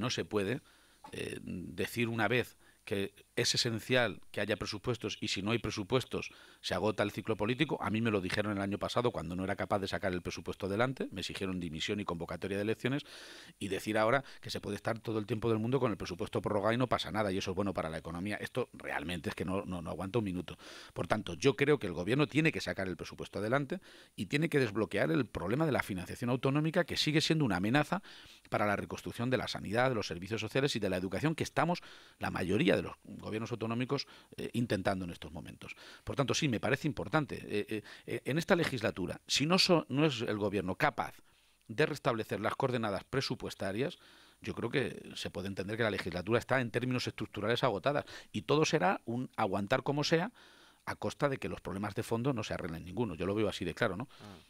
no se puede eh, decir una vez que es esencial que haya presupuestos y si no hay presupuestos se agota el ciclo político. A mí me lo dijeron el año pasado cuando no era capaz de sacar el presupuesto adelante, me exigieron dimisión y convocatoria de elecciones y decir ahora que se puede estar todo el tiempo del mundo con el presupuesto prorrogado y no pasa nada y eso es bueno para la economía. Esto realmente es que no, no aguanta un minuto. Por tanto, yo creo que el gobierno tiene que sacar el presupuesto adelante y tiene que desbloquear el problema de la financiación autonómica que sigue siendo una amenaza para la reconstrucción de la sanidad, de los servicios sociales y de la educación que estamos la mayoría de los gobiernos autonómicos eh, intentando en estos momentos. Por tanto, sí, me parece importante. Eh, eh, en esta legislatura, si no, no es el gobierno capaz de restablecer las coordenadas presupuestarias, yo creo que se puede entender que la legislatura está en términos estructurales agotadas y todo será un aguantar como sea a costa de que los problemas de fondo no se arreglen ninguno. Yo lo veo así de claro, ¿no? Ah.